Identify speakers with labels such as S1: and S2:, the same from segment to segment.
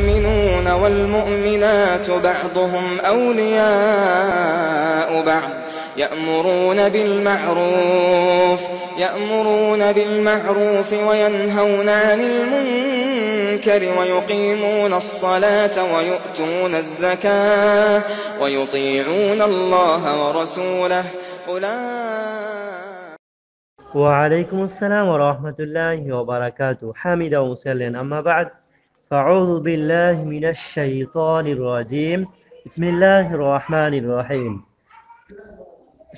S1: والمؤمنون والمؤمنات بعضهم أولياء بعض يأمرون بالمعروف يأمرون بالمعروف وينهون عن المنكر ويقيمون الصلاة ويؤتون الزكاة ويطيعون الله ورسوله أولئك وعليكم السلام ورحمة الله وبركاته حامدا ومسلم أما بعد فأعوذ بالله من الشيطان الرجيم بسم الله الرحمن الرحيم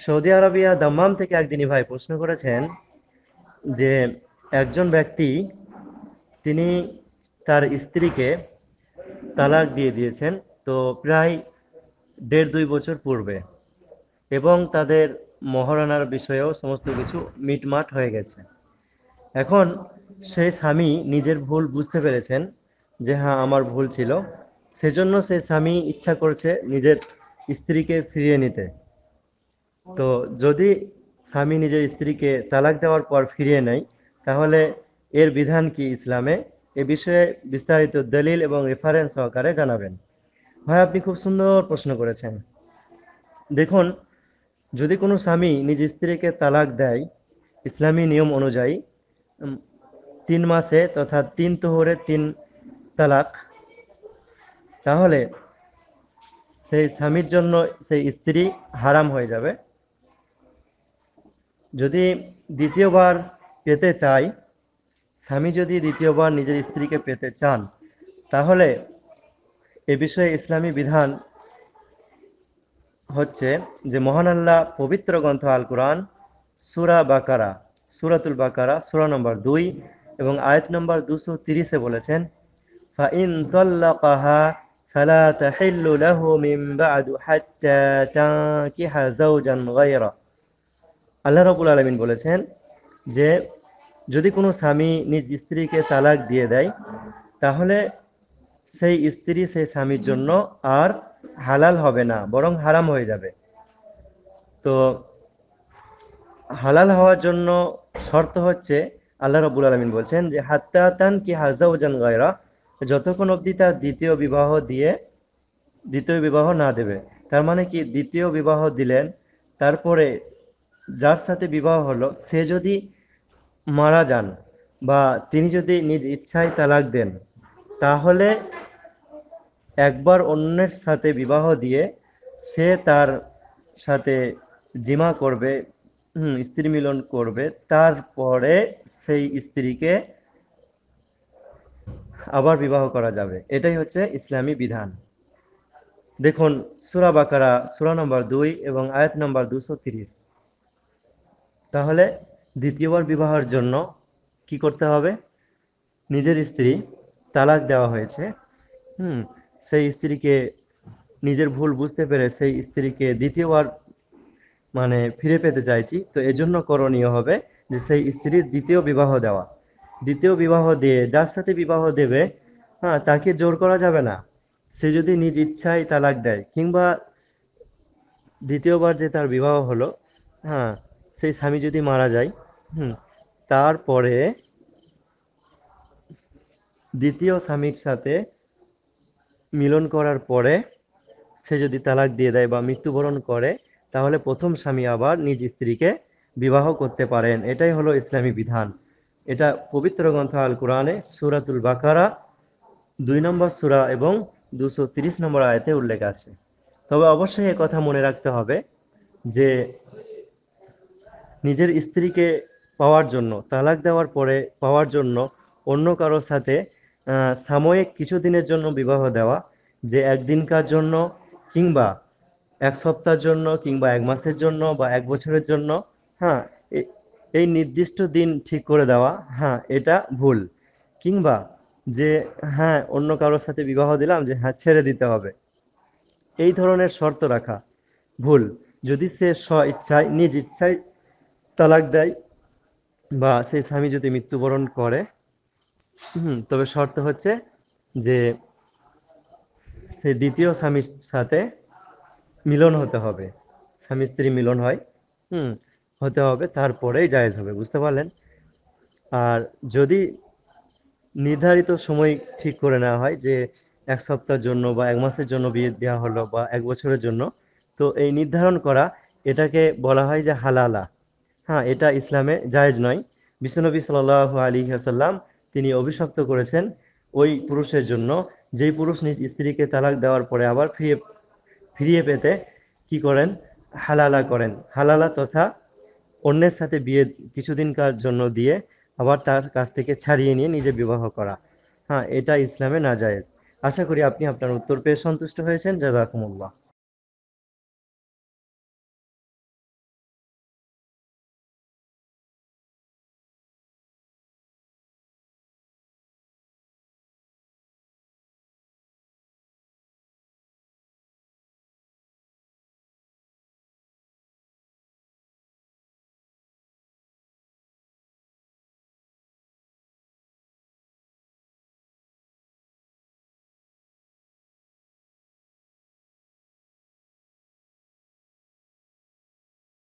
S1: Saudi Arabia Dammam থেকে একদিনই ভাই প্রশ্ন করেছেন যে একজন ব্যক্তি তিনি তার স্ত্রীকে তালাক দিয়ে দিয়েছেন তো প্রায় দেড় দুই বছর পূর্বে এবং তাদের মহারণার বিষয়েও সমস্ত কিছু মিটমাট হয়ে গেছে এখন সেই স্বামী নিজের ভুল বুঝতে পেরেছেন যে হ্যাঁ আমার ভুল ছিল সেজন্য সে স্বামী ইচ্ছা করছে নিজের স্ত্রীকে ফিরিয়ে নিতে তো যদি স্বামী নিজের স্ত্রীকে তালাক দেওয়ার পর ফিরিয়ে নেয় তাহলে এর বিধান কি ইসলামে এ বিষয়ে বিস্তারিত দলিল এবং রেফারেন্স সহকারে জানাবেন ভাই আপনি খুব সুন্দর প্রশ্ন করেছেন দেখুন যদি কোনো স্বামী নিজ স্ত্রীকে তালাক দেয় ইসলামী নিয়ম অনুযায়ী তিন মাসে তথা তিন তোহরে তিন তালাক তাহলে সেই স্বামীর জন্য সেই স্ত্রী হারাম হয়ে যাবে যদি দ্বিতীয়বার পেতে চাই স্বামী যদি দ্বিতীয়বার নিজের স্ত্রীকে পেতে চান তাহলে এ বিষয়ে ইসলামী বিধান হচ্ছে যে মহান আল্লাহ পবিত্র গ্রন্থ আল কোরআন সুরা বাকারা সুরাতুল বাকারা সুরা নম্বর দুই এবং আয়াত নম্বর দুশো তিরিশে বলেছেন فإن طلقها فلا تحل له من بعد حتى تنكح زوجا غيره আল্লাহ রবুল আলমিন বলেছেন যে যদি কোনো স্বামী নিজ স্ত্রীকে তালাক দিয়ে দেয় তাহলে সেই স্ত্রী সেই স্বামীর জন্য আর হালাল হবে না বরং হারাম হয়ে যাবে তো হালাল হওয়ার জন্য শর্ত হচ্ছে আল্লাহ রবুল আলমিন বলছেন যে হাত্তা তান কি হাজাউজান গায়রা যতক্ষণ অবধি তার দ্বিতীয় বিবাহ দিয়ে দ্বিতীয় বিবাহ না দেবে তার মানে কি দ্বিতীয় বিবাহ দিলেন তারপরে যার সাথে বিবাহ হলো সে যদি মারা যান বা তিনি যদি নিজ ইচ্ছায় তালাক দেন তাহলে একবার অন্যের সাথে বিবাহ দিয়ে সে তার সাথে জিমা করবে স্ত্রী মিলন করবে তারপরে সেই স্ত্রীকে আবার বিবাহ করা যাবে এটাই হচ্ছে ইসলামী বিধান দেখুন সুরা বাকারা সুরা নম্বর দুই এবং আয়াত নম্বর দুশো তিরিশ তাহলে দ্বিতীয়বার বিবাহের জন্য কি করতে হবে নিজের স্ত্রী তালাক দেওয়া হয়েছে হুম সেই স্ত্রীকে নিজের ভুল বুঝতে পেরে সেই স্ত্রীকে দ্বিতীয়বার মানে ফিরে পেতে চাইছি তো এজন্য করণীয় হবে যে সেই স্ত্রীর দ্বিতীয় বিবাহ দেওয়া দ্বিতীয় বিবাহ দিয়ে যার সাথে বিবাহ দেবে হ্যাঁ তাকে জোর করা যাবে না সে যদি নিজ ইচ্ছায় তালাক দেয় কিংবা দ্বিতীয়বার যে তার বিবাহ হলো হ্যাঁ সেই স্বামী যদি মারা যায় হুম তারপরে দ্বিতীয় স্বামীর সাথে মিলন করার পরে সে যদি তালাক দিয়ে দেয় বা মৃত্যুবরণ করে তাহলে প্রথম স্বামী আবার নিজ স্ত্রীকে বিবাহ করতে পারেন এটাই হলো ইসলামী বিধান এটা পবিত্র গ্রন্থ আল কোরআনে সুরাতুল বাকারা দুই নম্বর সুরা এবং দুশো তিরিশ নম্বর আয়তে উল্লেখ আছে তবে অবশ্যই এ কথা মনে রাখতে হবে যে নিজের স্ত্রীকে পাওয়ার জন্য তালাক দেওয়ার পরে পাওয়ার জন্য অন্য কারোর সাথে সাময়িক কিছু দিনের জন্য বিবাহ দেওয়া যে একদিনকার জন্য কিংবা এক সপ্তাহের জন্য কিংবা এক মাসের জন্য বা এক বছরের জন্য হ্যাঁ এই নির্দিষ্ট দিন ঠিক করে দেওয়া হ্যাঁ এটা ভুল কিংবা যে হ্যাঁ অন্য কারোর সাথে বিবাহ দিলাম যে হ্যাঁ ছেড়ে দিতে হবে এই ধরনের শর্ত রাখা ভুল যদি সে স্ব ইচ্ছায় নিজ ইচ্ছায় তালাক দেয় বা সেই স্বামী যদি মৃত্যুবরণ করে তবে শর্ত হচ্ছে যে সে দ্বিতীয় স্বামীর সাথে মিলন হতে হবে স্বামী স্ত্রী মিলন হয় হুম হতে হবে তারপরেই জায়েজ হবে বুঝতে পারলেন আর যদি নির্ধারিত সময় ঠিক করে নেওয়া হয় যে এক সপ্তাহের জন্য বা এক মাসের জন্য বিয়ে দেওয়া হলো বা এক বছরের জন্য তো এই নির্ধারণ করা এটাকে বলা হয় যে হালালা হ্যাঁ এটা ইসলামে জায়েজ নয় বিশ্বনবী সাল আলী আসাল্লাম তিনি অভিশপ্ত করেছেন ওই পুরুষের জন্য যেই পুরুষ নিজ স্ত্রীকে তালাক দেওয়ার পরে আবার ফিরিয়ে ফিরিয়ে পেতে কি করেন হালালা করেন হালালা তথা অন্যের সাথে বিয়ে কিছুদিনকার জন্য দিয়ে আবার তার কাছ থেকে ছাড়িয়ে নিয়ে নিজে বিবাহ করা হ্যাঁ এটা ইসলামে নাজায়েজ আশা করি আপনি আপনার উত্তর পেয়ে সন্তুষ্ট হয়েছেন জাজাকুমুল্লাহ